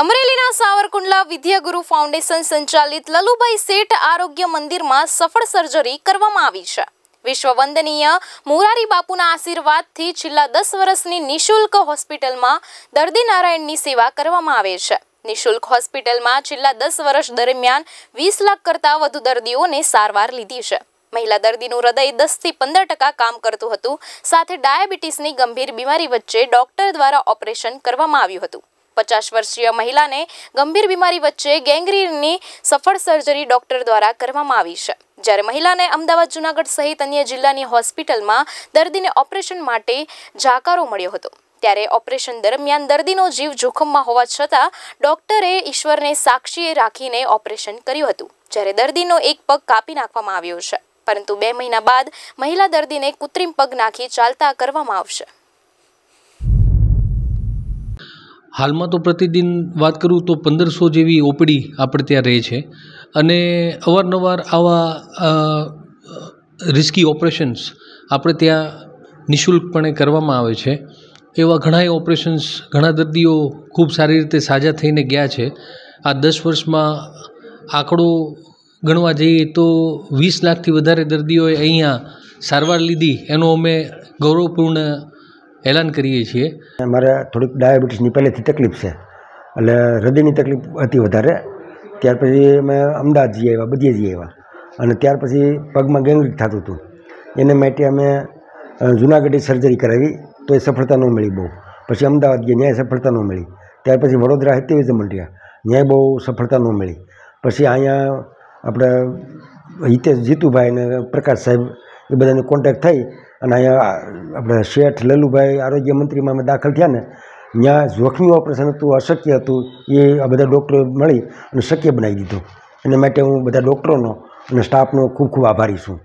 અમરેલીના સાવરકુંડલા વિદ્યાગુરુ ફાઉન્ડેશન સંચાલિત લલુભાઈ શેઠ આરોગ્ય મંદિરમાં સફળ સર્જરી કરવામાં આવી છે વિશ્વવંદનીય મોરારી બાપુના આશીર્વાદથી છેલ્લા દસ વર્ષની નિઃશુલ્ક હોસ્પિટલમાં દર્દી નારાયણની સેવા કરવામાં આવે છે નિઃશુલ્ક હોસ્પિટલમાં છેલ્લા દસ વર્ષ દરમિયાન વીસ લાખ કરતાં વધુ દર્દીઓને સારવાર લીધી છે મહિલા દર્દીનું હૃદય દસથી પંદર ટકા કામ કરતું હતું સાથે ડાયાબિટીસની ગંભીર બીમારી વચ્ચે ડોક્ટર દ્વારા ઓપરેશન કરવામાં આવ્યું હતું પચાસ વર્ષીય મહિલાને ગંભીર બીમારી વચ્ચે ગેંગરીનની સફળ સર્જરી ડોક્ટર દ્વારા કરવામાં આવી છે જ્યારે મહિલાને અમદાવાદ જૂનાગઢ સહિત અન્ય જિલ્લાની હોસ્પિટલમાં દર્દીને ઓપરેશન માટે જાકારો મળ્યો હતો ત્યારે ઓપરેશન દરમિયાન દર્દીનો જીવ જોખમમાં હોવા છતાં ડોક્ટરે ઈશ્વરને સાક્ષીએ રાખીને ઓપરેશન કર્યું હતું જ્યારે દર્દીનો એક પગ કાપી નાખવામાં આવ્યો છે પરંતુ બે મહિના બાદ મહિલા દર્દીને કૃત્રિમ પગ નાખી ચાલતા કરવામાં આવશે હાલમાં તો પ્રતિદિન વાત કરું તો પંદરસો જેવી ઓપડી આપણે ત્યાં રહે છે અને અવારનવાર આવા રિસ્કી ઓપરેશન્સ આપણે ત્યાં નિઃશુલ્કપણે કરવામાં આવે છે એવા ઘણાય ઓપરેશન્સ ઘણા દર્દીઓ ખૂબ સારી રીતે સાજા થઈને ગયા છે આ દસ વર્ષમાં આંકડો ગણવા જઈએ તો વીસ લાખથી વધારે દર્દીઓએ અહીંયા સારવાર લીધી એનો અમે ગૌરવપૂર્ણ હેરાન કરીએ છીએ મારે થોડીક ડાયાબિટીસની પહેલેથી તકલીફ છે એટલે હૃદયની તકલીફ હતી વધારે ત્યાર પછી અમે અમદાવાદ જઈ આવ્યા બધીએ જઈ આવ્યા અને ત્યાર પછી પગમાં ગેંગરીટ થતું હતું એને માટે અમે જુનાગઢે સર્જરી કરાવી તો એ સફળતા ન મળી બહુ પછી અમદાવાદ ગયા ન્યાય સફળતા ન મળી ત્યાર પછી વડોદરા રીતે મંડ્યા ન્યાય બહુ સફળતા ન મળી પછી અહીંયા આપણે હિતેશ જીતુભાઈ અને પ્રકાશ સાહેબ એ બધાની કોન્ટેક્ટ થઈ અને અહીંયા આપણે શેઠ લલુભાઈ આરોગ્ય મંત્રીમાં અમે દાખલ થયા ને ત્યાં જોખમી ઓપરેશન હતું અશક્ય હતું એ આ બધા ડૉક્ટરો મળી અને શક્ય બનાવી દીધું એના માટે હું બધા ડૉક્ટરોનો અને સ્ટાફનો ખૂબ ખૂબ આભારી છું